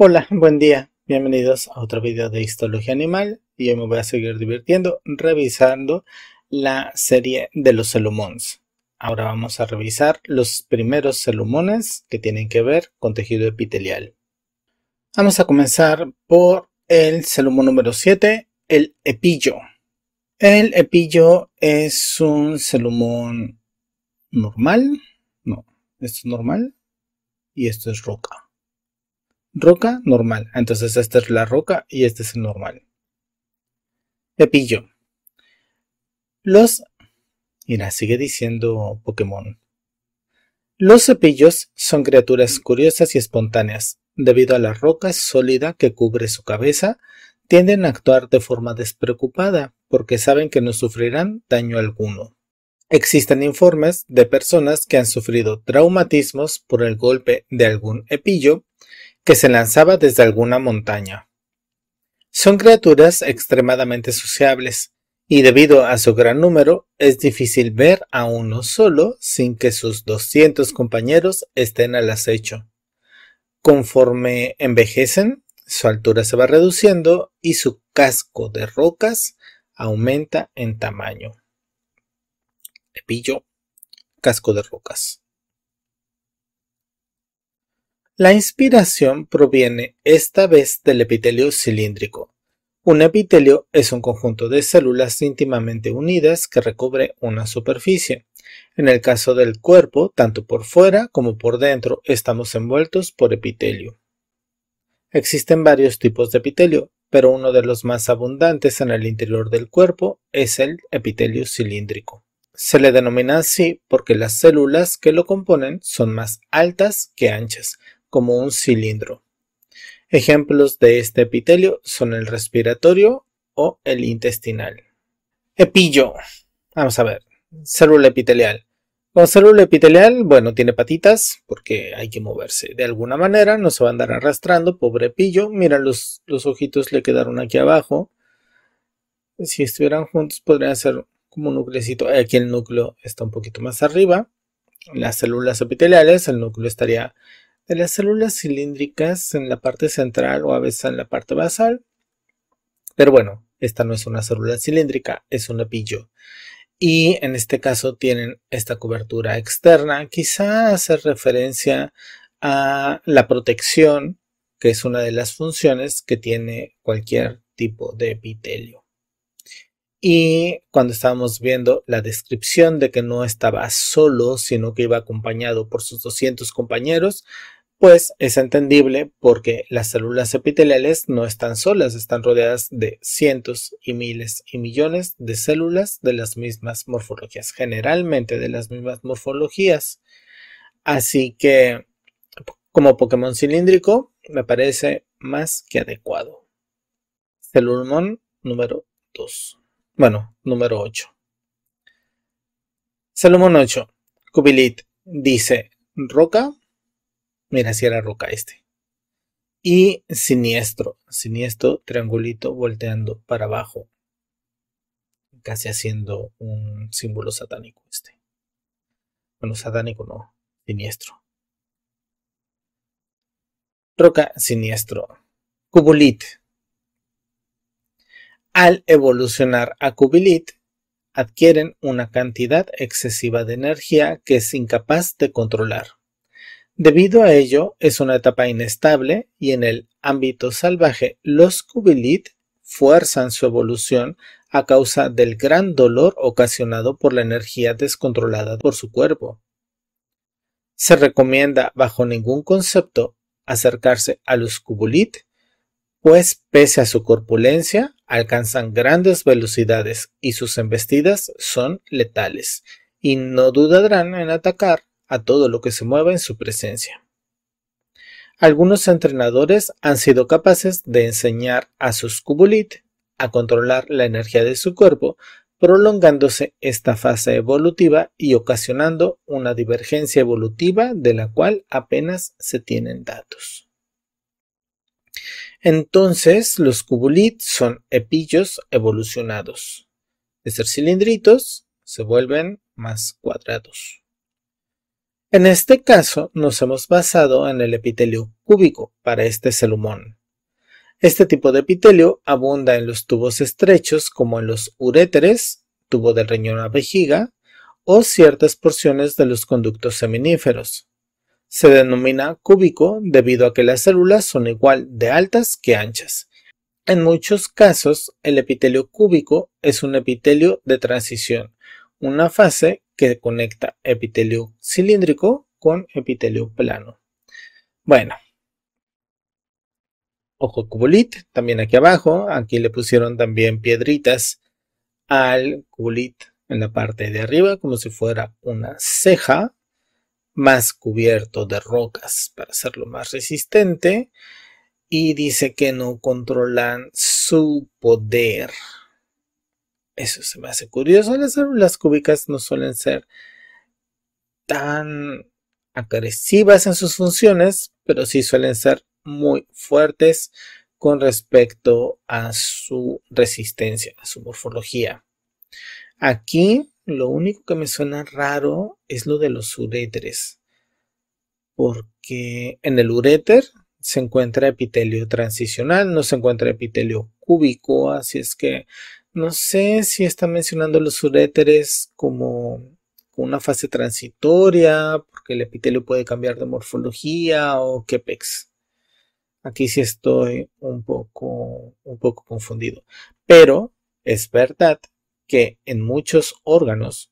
Hola, buen día, bienvenidos a otro video de Histología Animal y hoy me voy a seguir divirtiendo revisando la serie de los celumones. Ahora vamos a revisar los primeros celumones que tienen que ver con tejido epitelial. Vamos a comenzar por el celumón número 7, el epillo. El epillo es un celumón normal, no, esto es normal y esto es roca roca normal. Entonces esta es la roca y este es el normal. Epillo. Los... Mira, sigue diciendo Pokémon. Los cepillos son criaturas curiosas y espontáneas. Debido a la roca sólida que cubre su cabeza, tienden a actuar de forma despreocupada porque saben que no sufrirán daño alguno. Existen informes de personas que han sufrido traumatismos por el golpe de algún epillo que se lanzaba desde alguna montaña. Son criaturas extremadamente sociables, y debido a su gran número es difícil ver a uno solo sin que sus 200 compañeros estén al acecho. Conforme envejecen, su altura se va reduciendo y su casco de rocas aumenta en tamaño. Pillo, casco de rocas. La inspiración proviene esta vez del epitelio cilíndrico. Un epitelio es un conjunto de células íntimamente unidas que recubre una superficie. En el caso del cuerpo, tanto por fuera como por dentro estamos envueltos por epitelio. Existen varios tipos de epitelio, pero uno de los más abundantes en el interior del cuerpo es el epitelio cilíndrico. Se le denomina así porque las células que lo componen son más altas que anchas, como un cilindro. Ejemplos de este epitelio son el respiratorio o el intestinal. Epillo. Vamos a ver. Célula epitelial. Con célula epitelial, bueno, tiene patitas porque hay que moverse. De alguna manera no se va a andar arrastrando, pobre pillo. Mira, los, los ojitos le quedaron aquí abajo. Si estuvieran juntos podrían ser como un núcleo. Aquí el núcleo está un poquito más arriba. Las células epiteliales, el núcleo estaría de las células cilíndricas en la parte central o a veces en la parte basal. Pero bueno, esta no es una célula cilíndrica, es un pillo Y en este caso tienen esta cobertura externa. Quizá hace referencia a la protección, que es una de las funciones que tiene cualquier tipo de epitelio. Y cuando estábamos viendo la descripción de que no estaba solo, sino que iba acompañado por sus 200 compañeros, pues es entendible porque las células epiteliales no están solas, están rodeadas de cientos y miles y millones de células de las mismas morfologías, generalmente de las mismas morfologías. Así que como Pokémon cilíndrico me parece más que adecuado. Celulmon número 2. Bueno, número 8. Celulmon 8. Cubilit dice roca Mira, si era roca este. Y siniestro, siniestro, triangulito volteando para abajo. Casi haciendo un símbolo satánico este. Bueno, satánico no, siniestro. Roca siniestro. Cubulit. Al evolucionar a Cubilit, adquieren una cantidad excesiva de energía que es incapaz de controlar. Debido a ello, es una etapa inestable y en el ámbito salvaje los cubilid fuerzan su evolución a causa del gran dolor ocasionado por la energía descontrolada por su cuerpo. Se recomienda bajo ningún concepto acercarse a los cubulit, pues pese a su corpulencia alcanzan grandes velocidades y sus embestidas son letales, y no dudarán en atacar a todo lo que se mueva en su presencia. Algunos entrenadores han sido capaces de enseñar a sus cubulit a controlar la energía de su cuerpo, prolongándose esta fase evolutiva y ocasionando una divergencia evolutiva de la cual apenas se tienen datos. Entonces, los cubulit son epillos evolucionados. De ser cilindritos, se vuelven más cuadrados. En este caso, nos hemos basado en el epitelio cúbico para este celumón. Este tipo de epitelio abunda en los tubos estrechos como en los uréteres, tubo del riñón a vejiga, o ciertas porciones de los conductos seminíferos. Se denomina cúbico debido a que las células son igual de altas que anchas. En muchos casos, el epitelio cúbico es un epitelio de transición, una fase que conecta epitelio cilíndrico con epitelio plano. Bueno, ojo cubulit, también aquí abajo, aquí le pusieron también piedritas al cubulit en la parte de arriba, como si fuera una ceja, más cubierto de rocas para hacerlo más resistente, y dice que no controlan su poder. Eso se me hace curioso. Las células cúbicas no suelen ser tan agresivas en sus funciones, pero sí suelen ser muy fuertes con respecto a su resistencia, a su morfología. Aquí lo único que me suena raro es lo de los uréteres, porque en el uréter se encuentra epitelio transicional, no se encuentra epitelio cúbico, así es que no sé si está mencionando los uréteres como una fase transitoria, porque el epitelio puede cambiar de morfología o qué pex. Aquí sí estoy un poco, un poco confundido. Pero es verdad que en muchos órganos,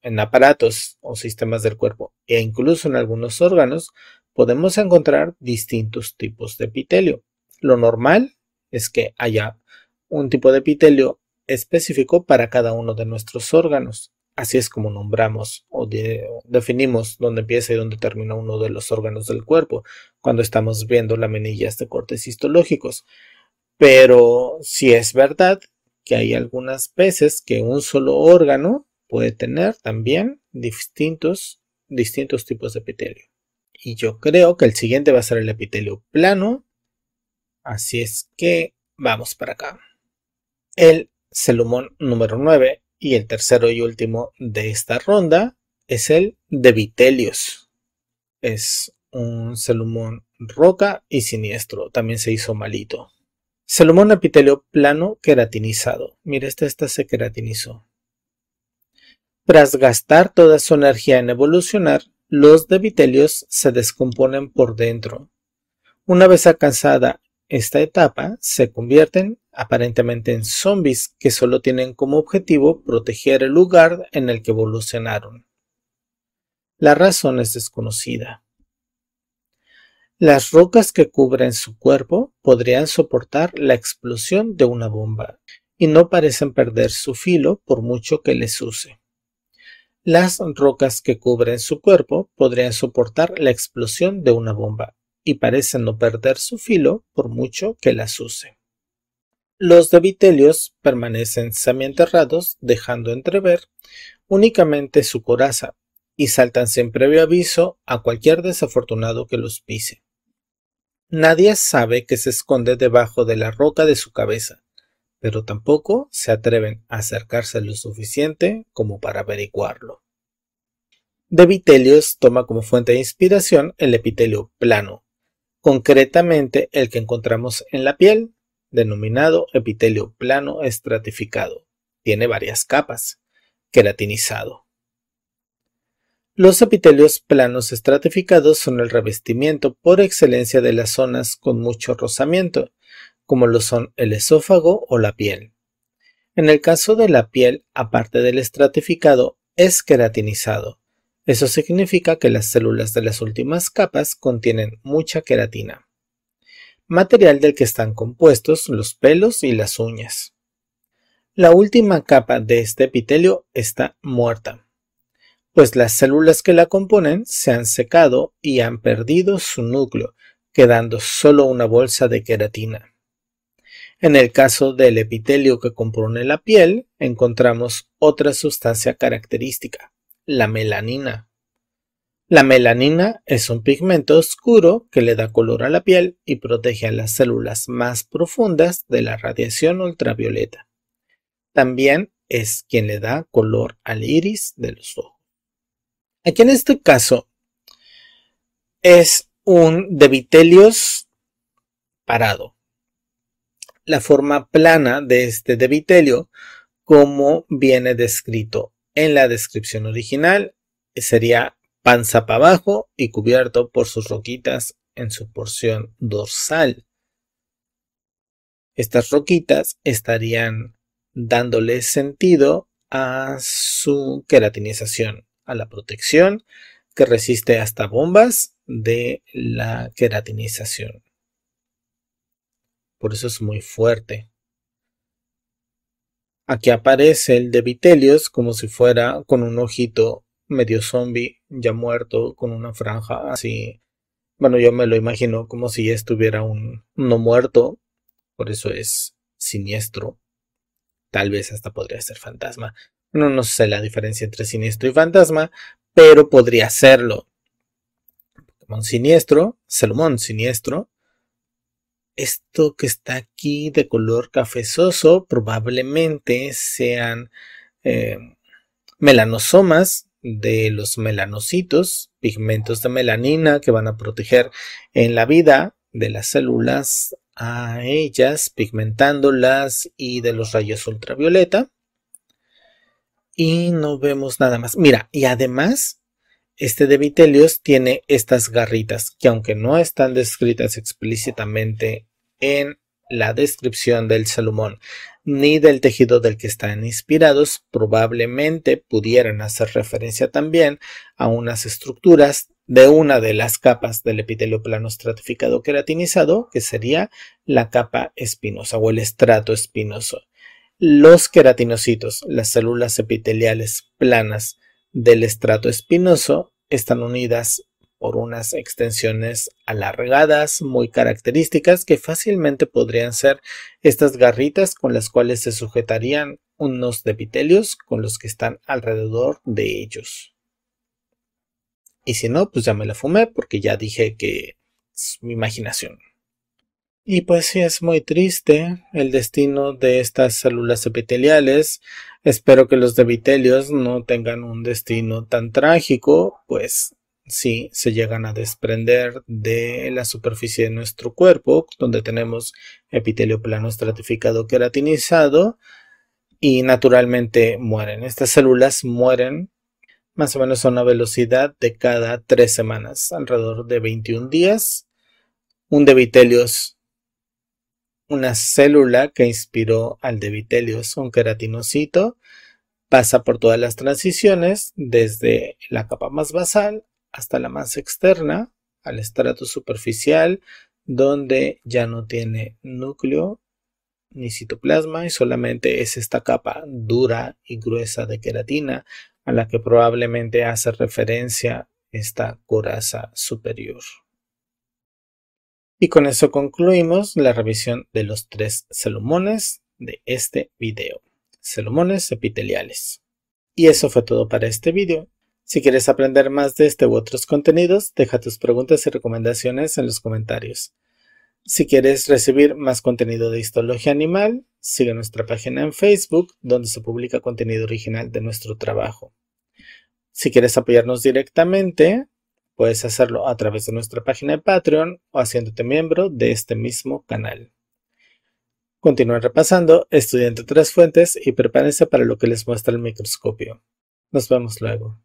en aparatos o sistemas del cuerpo, e incluso en algunos órganos, podemos encontrar distintos tipos de epitelio. Lo normal es que haya un tipo de epitelio específico para cada uno de nuestros órganos. Así es como nombramos o definimos dónde empieza y dónde termina uno de los órganos del cuerpo cuando estamos viendo menilla de cortes histológicos. Pero si es verdad que hay algunas veces que un solo órgano puede tener también distintos, distintos tipos de epitelio. Y yo creo que el siguiente va a ser el epitelio plano. Así es que vamos para acá el Celumón número 9 y el tercero y último de esta ronda es el de Es un Celumón roca y siniestro, también se hizo malito. Celumón epitelio plano queratinizado. Mira, esta, esta se queratinizó. Tras gastar toda su energía en evolucionar, los de se descomponen por dentro. Una vez alcanzada esta etapa se convierten aparentemente en zombies que solo tienen como objetivo proteger el lugar en el que evolucionaron. La razón es desconocida. Las rocas que cubren su cuerpo podrían soportar la explosión de una bomba y no parecen perder su filo por mucho que les use. Las rocas que cubren su cuerpo podrían soportar la explosión de una bomba y parecen no perder su filo por mucho que las use. Los Vitelios permanecen semienterrados, dejando entrever únicamente su coraza, y saltan sin previo aviso a cualquier desafortunado que los pise. Nadie sabe que se esconde debajo de la roca de su cabeza, pero tampoco se atreven a acercarse lo suficiente como para averiguarlo. De vitelios toma como fuente de inspiración el epitelio plano, concretamente el que encontramos en la piel, denominado epitelio plano estratificado. Tiene varias capas, queratinizado. Los epitelios planos estratificados son el revestimiento por excelencia de las zonas con mucho rozamiento, como lo son el esófago o la piel. En el caso de la piel, aparte del estratificado, es queratinizado eso significa que las células de las últimas capas contienen mucha queratina, material del que están compuestos los pelos y las uñas. La última capa de este epitelio está muerta, pues las células que la componen se han secado y han perdido su núcleo, quedando solo una bolsa de queratina. En el caso del epitelio que compone la piel, encontramos otra sustancia característica, la melanina. La melanina es un pigmento oscuro que le da color a la piel y protege a las células más profundas de la radiación ultravioleta. También es quien le da color al iris de los ojos. Aquí en este caso es un debitelios parado. La forma plana de este debitelio, como viene descrito en la descripción original eh, sería panza para abajo y cubierto por sus roquitas en su porción dorsal. Estas roquitas estarían dándole sentido a su queratinización, a la protección que resiste hasta bombas de la queratinización. Por eso es muy fuerte. Aquí aparece el de Vitellius como si fuera con un ojito medio zombie, ya muerto, con una franja así. Bueno, yo me lo imagino como si estuviera un no muerto, por eso es siniestro. Tal vez hasta podría ser fantasma. No, no sé la diferencia entre siniestro y fantasma, pero podría serlo. Pokémon siniestro, Salomón siniestro, esto que está aquí de color cafezoso probablemente sean eh, melanosomas de los melanocitos, pigmentos de melanina que van a proteger en la vida de las células a ellas, pigmentándolas y de los rayos ultravioleta. Y no vemos nada más. Mira, y además este de tiene estas garritas que aunque no están descritas explícitamente en la descripción del salomón ni del tejido del que están inspirados, probablemente pudieran hacer referencia también a unas estructuras de una de las capas del epitelio plano estratificado queratinizado, que sería la capa espinosa o el estrato espinoso. Los queratinocitos, las células epiteliales planas del estrato espinoso están unidas por unas extensiones alargadas muy características que fácilmente podrían ser estas garritas con las cuales se sujetarían unos epitelios con los que están alrededor de ellos. Y si no, pues ya me la fumé porque ya dije que es mi imaginación. Y pues sí, es muy triste el destino de estas células epiteliales. Espero que los debitelios no tengan un destino tan trágico, pues si sí, se llegan a desprender de la superficie de nuestro cuerpo, donde tenemos epitelio plano estratificado queratinizado, y naturalmente mueren. Estas células mueren más o menos a una velocidad de cada tres semanas, alrededor de 21 días. Un de una célula que inspiró al de es un queratinocito, pasa por todas las transiciones, desde la capa más basal hasta la más externa, al estrato superficial, donde ya no tiene núcleo ni citoplasma y solamente es esta capa dura y gruesa de queratina a la que probablemente hace referencia esta coraza superior. Y con eso concluimos la revisión de los tres Salomones de este video. Salomones epiteliales. Y eso fue todo para este video. Si quieres aprender más de este u otros contenidos, deja tus preguntas y recomendaciones en los comentarios. Si quieres recibir más contenido de histología animal, sigue nuestra página en Facebook, donde se publica contenido original de nuestro trabajo. Si quieres apoyarnos directamente, Puedes hacerlo a través de nuestra página de Patreon o haciéndote miembro de este mismo canal. Continúen repasando, estudiante otras fuentes y prepárense para lo que les muestra el microscopio. Nos vemos luego.